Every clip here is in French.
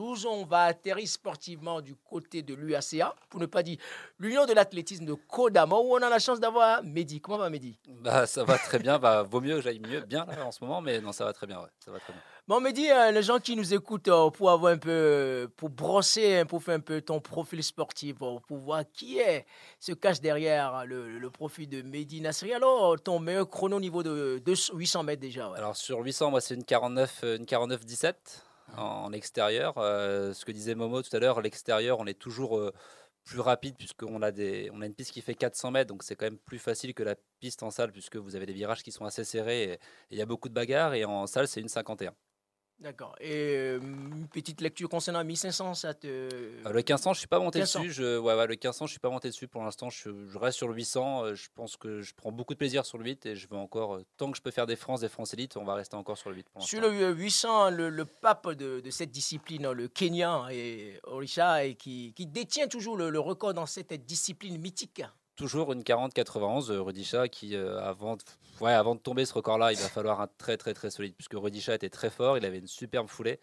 Nous, on va atterrir sportivement du côté de l'UACA, pour ne pas dire l'Union de l'athlétisme de Kodama, où on a la chance d'avoir Mehdi. Comment va Mehdi bah, Ça va très bien, bah, vaut mieux que j'aille mieux, bien là, en ce moment, mais non, ça va très bien. ça va très bien. Bon, Mehdi, euh, les gens qui nous écoutent, euh, pour avoir un peu, euh, pour brosser, pour faire un peu ton profil sportif, pour voir qui est, se cache derrière le, profil de Mehdi Nasri. Alors, ton meilleur chrono niveau de, 800 mètres déjà Alors, sur 800, moi, c'est une 49-17. Une 49 en extérieur. Euh, ce que disait Momo tout à l'heure, l'extérieur, on est toujours euh, plus rapide puisqu'on a, on a une piste qui fait 400 mètres, donc c'est quand même plus facile que la piste en salle puisque vous avez des virages qui sont assez serrés et il y a beaucoup de bagarres. Et en salle, c'est une 51. D'accord. Et euh, une petite lecture concernant 1500, ça te. Euh, le 1500, je suis pas monté dessus. Je, ouais, le 1500, je suis pas monté dessus pour l'instant. Je, reste sur le 800. Euh, je pense que je prends beaucoup de plaisir sur le 8 et je veux encore, tant que je peux faire des France, des France élites, on va rester encore sur le 8. sur le 800, le, le pape de, cette discipline, hein, le Kenyan et Orisha, et qui, détient toujours le record dans cette discipline mythique toujours une 40-91. Euh, Rudisha qui, euh, avant, de, ouais, avant de tomber ce record-là, il va falloir un très très très solide, puisque Rudisha était très fort, il avait une superbe foulée.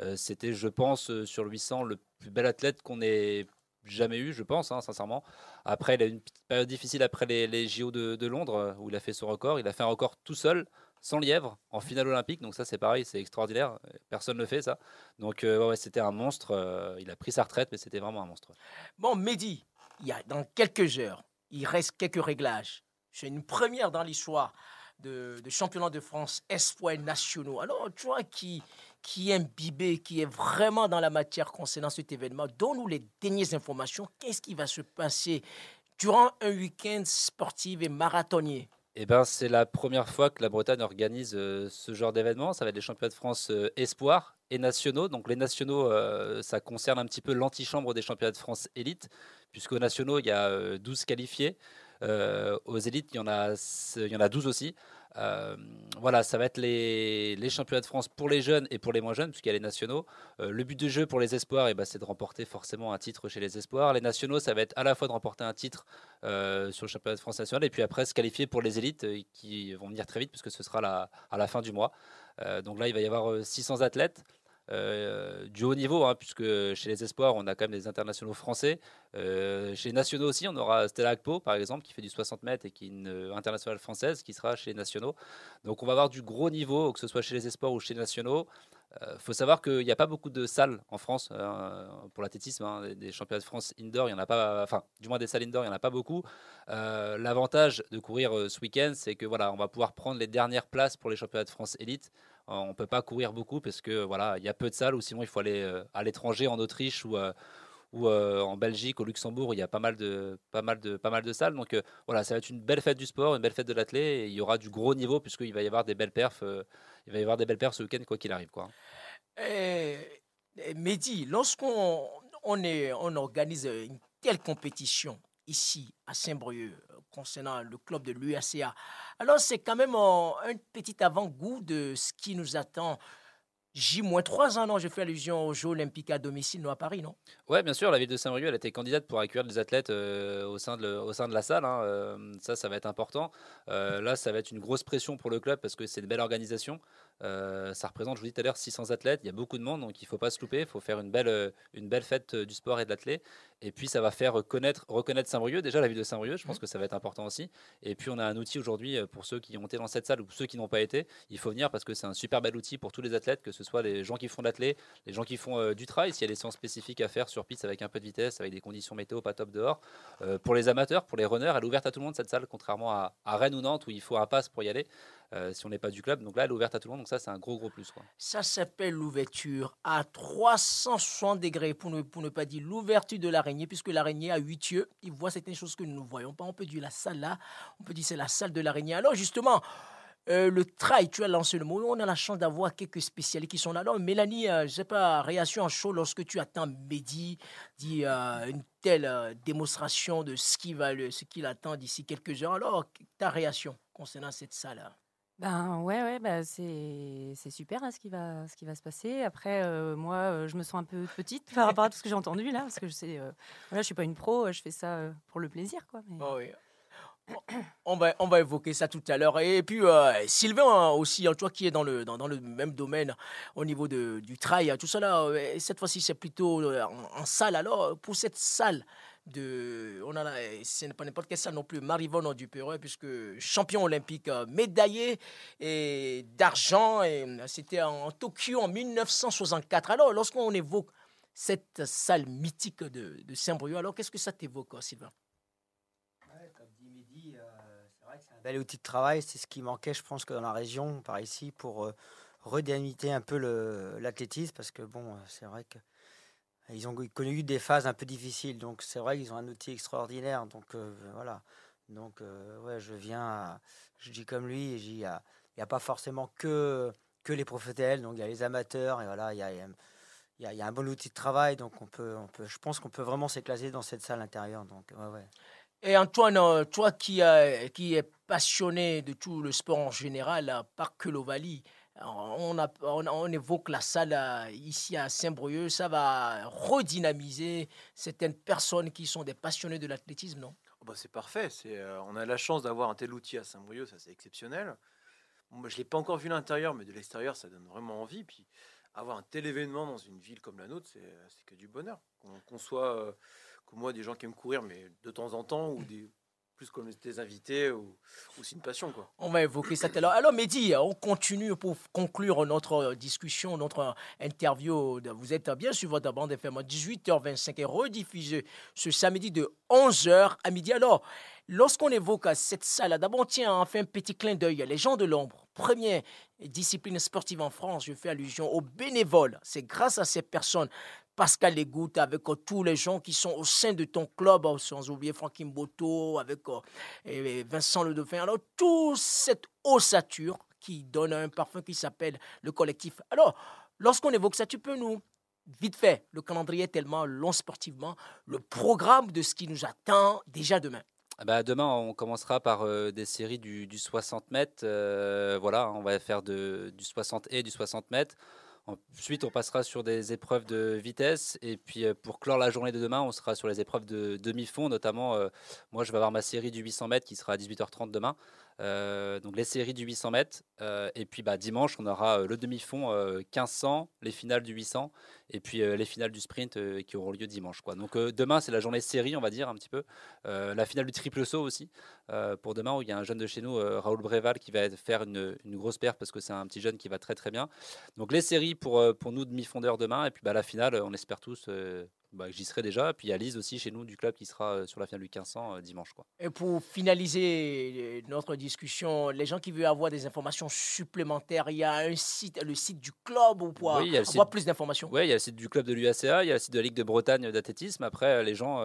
Euh, c'était, je pense, sur le 800, le plus bel athlète qu'on ait jamais eu, je pense, hein, sincèrement. Après, il a eu une période difficile après les, JO de, Londres, où il a fait ce record. Il a fait un record tout seul, sans lièvre, en finale olympique. Donc ça, c'est pareil, c'est extraordinaire. Personne ne fait, ça. Donc ouais, c'était un monstre. il a pris sa retraite, mais c'était vraiment un monstre. Bon, Mehdi, il y a dans quelques heures, il reste quelques réglages. C'est une première dans l'histoire de, de, championnat de France espoirs nationaux. Alors, tu vois, qui, qui est imbibé, qui est vraiment dans la matière concernant cet événement, donne-nous les dernières informations. Qu'est-ce qui va se passer durant un week-end sportif et marathonnier eh ben, c'est la première fois que la Bretagne organise euh, ce genre d'événement. Ça va être les championnats de France euh, Espoirs espoir et nationaux. Donc les nationaux, euh, ça concerne un petit peu l'antichambre des championnats de France élite, puisqu'aux nationaux, il y a 12 qualifiés. Euh, aux élites, il y, en a, il y en a 12 aussi. Euh, voilà, ça va être les, les, championnats de France pour les jeunes et pour les moins jeunes, puisqu'il y a les nationaux. Euh, le but du jeu pour les espoirs, et eh ben, c'est de remporter forcément un titre chez les espoirs. Les nationaux, ça va être à la fois de remporter un titre sur le championnat de France national et puis après se qualifier pour les élites qui vont venir très vite, puisque ce sera la, à la fin du mois. donc là, il va y avoir 600 athlètes. Euh, du haut niveau, hein, puisque chez les espoirs, on a quand même des internationaux français. Euh, chez les nationaux aussi, on aura Stella Akpo, par exemple, qui fait du 60 mètres et qui est une euh, internationale française, qui sera chez les nationaux. Donc on va avoir du gros niveau, que ce soit chez les espoirs ou chez les nationaux. Il faut savoir qu'il n'y a pas beaucoup de salles en France pour l'athlétisme. Hein. des championnats de France indoor, il n'y en a pas. Enfin, du moins des salles indoor, il n'y en a pas beaucoup. L'avantage de courir ce week-end, c'est que voilà, on va pouvoir prendre les dernières places pour les championnats de France élite. Euh, on ne peut pas courir beaucoup parce que voilà, il y a peu de salles ou sinon il faut aller euh, à l'étranger, en Autriche ou, euh, en Belgique, au Luxembourg, il y a pas mal de, pas mal de, pas mal de salles. Donc voilà, ça va être une belle fête du sport, une belle fête de l'athlète et il y aura du gros niveau puisqu'il va y avoir des belles perfs, il va y avoir des belles perfs ce week-end quoi qu'il arrive quoi. Eh, eh, Mehdi, lorsqu'on on, on organise une telle compétition ici à Saint-Brieuc concernant le club de l'UACA. Alors c'est quand même un petit avant-goût de ce qui nous attend. J'ai moins trois ans, non, je fais allusion aux Jeux olympiques à domicile, non à Paris, non Oui, bien sûr, la ville de Saint-Brieuc, elle était candidate pour accueillir des athlètes euh, au, sein de, la salle. Hein, euh, ça, ça va être important. Euh, là, ça va être une grosse pression pour le club parce que c'est une belle organisation. Euh, ça représente, je vous dis tout à l'heure, 600 athlètes. Il y a beaucoup de monde, donc il ne faut pas se louper. Il faut faire une belle, euh, une belle fête euh, du sport et de l'athlète. Et puis, ça va faire connaître, reconnaître Saint-Brieuc. Déjà, la ville de Saint-Brieuc, je pense mmh. que ça va être important aussi. Et puis, on a un outil aujourd'hui pour ceux qui ont été dans cette salle ou ceux qui n'ont pas été. Il faut venir parce que c'est un super bel outil pour tous les athlètes, que ce soit les gens qui font de l'athlète, les gens qui font du trail, s'il y a des séances spécifiques à faire sur piste avec un peu de vitesse, avec des conditions météo pas top dehors. pour les amateurs, pour les runners, elle est ouverte à tout le monde cette salle, contrairement à, à Rennes ou Nantes où il faut un pass pour y aller. Euh, si on n'est pas du club. Donc là, elle est ouverte à tout le monde. Donc ça, c'est un gros, gros plus. Quoi. Ça s'appelle l'ouverture à 360 degrés, pour ne, pour ne pas dire l'ouverture de l'araignée, puisque l'araignée a huit yeux. Il voit certaines choses que nous ne voyons pas. On peut dire la salle là, on peut dire c'est la salle de l'araignée. Alors justement, euh, le trail, tu as lancé le mot. On a la chance d'avoir quelques spécialistes qui sont là. Alors, Mélanie, euh, je sais pas, réaction en chaud lorsque tu attends Mehdi, dit une telle démonstration de ce qu'il va, ce qu'il attend d'ici quelques heures. Alors, ta réaction concernant cette salle-là ben ouais, ouais bah c'est, c'est super hein, ce, qui va, ce qui va se passer. Après, euh, moi, euh, je me sens un peu petite par rapport à tout ce que j'ai entendu là, parce que je sais, euh, voilà, je suis pas une pro, je fais ça pour le plaisir. Quoi, ah On va, on va évoquer ça tout à l'heure. Et puis, Sylvain hein, aussi, hein, toi qui es dans le, dans, dans le même domaine au niveau de, du trail, tout ça là, cette fois-ci, c'est plutôt en, salle. Alors, pour cette salle, de, on a, ce n'est pas n'importe quelle ça non plus, Marivonne du Pérou puisque champion olympique, euh, médaillé et d'argent, et euh, c'était en Tokyo en 1964. Alors, lorsqu'on évoque cette salle mythique de, Saint-Brieuc, alors qu'est-ce que ça t'évoque, euh, Sylvain Comme dit c'est vrai que c'est un bel outil de travail. C'est ce qui manquait, je pense, que dans la région, par ici, pour euh, un peu l'athlétisme, parce que bon, c'est vrai que ils ont connu des phases un peu difficiles, donc c'est vrai qu'ils ont un outil extraordinaire. Donc euh, voilà. Donc euh, ouais, je viens, je dis comme lui, il n'y a, pas forcément que que les professionnels, donc il y a les amateurs et voilà, il y a, il y a, un bon outil de travail, donc on peut, on peut, je pense qu'on peut vraiment s'éclater dans cette salle intérieure. Donc ouais, Et Antoine, euh, toi qui, qui es passionné de tout le sport en général, pas que l'Ovalie, on, évoque la salle euh, ici à Saint-Brieuc, ça va redynamiser certaines personnes qui sont des passionnés de l'athlétisme, non oh bah, C'est parfait, c'est, euh, on a la chance d'avoir un tel outil à Saint-Brieuc, ça c'est exceptionnel. je ne l'ai pas encore vu l'intérieur, mais de l'extérieur, ça donne vraiment envie. Puis avoir un tel événement dans une ville comme la nôtre, c'est, euh, que du bonheur. Qu'on, soit, comme moi, des gens qui aiment courir, mais de temps en temps, ou mm. des, plus comme des invités ou, aussi une passion. Quoi. On va évoquer ça tout à l'heure. Alors Mehdi, on continue pour conclure notre discussion, notre interview. Vous êtes bien sur votre bande FM à 18h25 et rediffusé ce samedi de 11h à midi. Alors, lorsqu'on évoque cette salle, d'abord on fait un petit clin d'œil à les gens de l'ombre. Première discipline sportive en France, je fais allusion aux bénévoles. C'est grâce à ces personnes Pascal Egout, avec oh, tous les gens qui sont au sein de ton club, oh, sans oublier Franck Mboto, avec oh, Vincent Le Dauphin. Alors, toute cette ossature qui donne un parfum qui s'appelle le collectif. Alors, lorsqu'on évoque ça, tu peux nous vite fait, le calendrier tellement long sportivement, le programme de ce qui nous attend déjà demain. Ah bah demain, on commencera par euh, des séries du, 60 mètres. Euh, voilà, on va faire du 60 et du 60 mètres. Ensuite, on passera sur des épreuves de vitesse. Et puis, euh, pour clore la journée de demain, on sera sur les épreuves de demi-fond. Notamment, euh, moi, je vais avoir ma série du 800 mètres qui sera à 18h30 demain. Euh, donc les séries du 800 mètres. Euh, et puis bah, dimanche, on aura euh, le demi-fond 1500, les finales du 800 et puis les finales du sprint qui auront lieu dimanche. Quoi. Donc demain, c'est la journée séries on va dire un petit peu. la finale du triple saut aussi pour demain, où il y a un jeune de chez nous, Raoul Bréval, qui va faire une, une grosse paire parce que c'est un petit jeune qui va très très bien. Donc les séries pour, pour nous, demi-fondeurs demain. Et puis bah, la finale, on espère tous bah, j'y serai déjà. Puis il y a Lise aussi chez nous du club qui sera euh, sur la finale du 1500 euh, dimanche. Quoi. Et pour finaliser euh, notre discussion, les gens qui veulent avoir des informations supplémentaires, il y a un site, le site du club ou quoi, avoir plus d'informations Oui, il y a le site du club de l'UACA, il y a le site de la Ligue de Bretagne d'athlétisme. Après, les gens,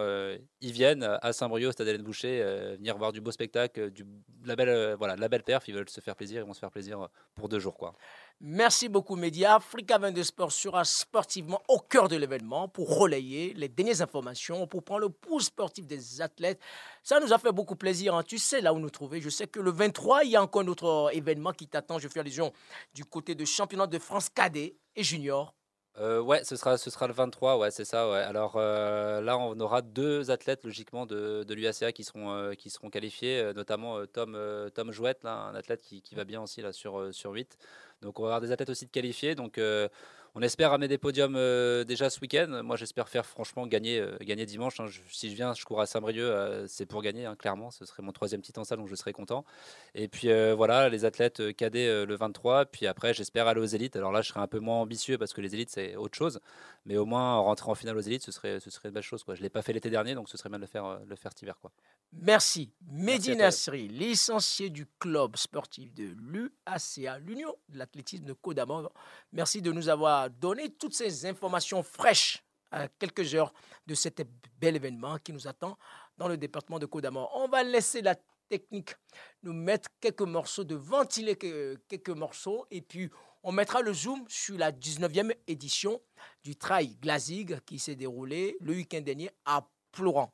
ils viennent à Saint-Brieuc, Stade Hélène Boucher, venir voir du beau spectacle, du, la belle, voilà, la belle perf, ils veulent se faire plaisir, ils vont se faire plaisir pour deux jours. quoi. Merci beaucoup, Média. Africa 22 Sports sera sportivement au cœur de l'événement pour relayer les dernières informations, pour prendre le pouls sportif des athlètes. Ça nous a fait beaucoup plaisir. Hein. Tu sais là où nous trouver. Je sais que le 23, il y a encore un autre euh, événement qui t'attend. Je fais allusion du côté de championnat de France cadet et junior. Euh, ouais, ce sera, ce sera le 23, ouais, c'est ça. Ouais. Alors euh, là, on aura deux athlètes logiquement de, de l'UACA qui seront, euh, qui seront qualifiés, notamment Tom, Tom Jouette, là, un athlète qui, va bien aussi là, sur, sur 8. Donc on va avoir des athlètes aussi de qualifiés. Donc euh, on espère amener des podiums euh, déjà ce week-end. Moi j'espère faire franchement gagner, euh, gagner dimanche. Hein. si je viens, je cours à Saint-Brieuc, c'est pour gagner, hein, clairement. Ce serait mon troisième titre en salle, donc je serais content. Et puis voilà, les athlètes cadets le 23. Puis après, j'espère aller aux élites. Alors là, je serai un peu moins ambitieux parce que les élites, c'est autre chose. Mais au moins, rentrer en finale aux élites, ce serait, ce serait une belle chose. Quoi. Je ne l'ai pas fait l'été dernier, donc ce serait bien de le faire, le faire cet hiver. Quoi. Merci. Mehdi Nasri, licencié du club sportif de l'UACA, l'Union de la Athlétisme de Codamor. Merci de nous avoir donné toutes ces informations fraîches à quelques heures de cet bel événement qui nous attend dans le département de Codamor. On va laisser la technique nous mettre quelques morceaux, de ventiler quelques morceaux, et puis on mettra le zoom sur la 19e édition du Trail Glazig qui s'est déroulé le week-end dernier à Plouran.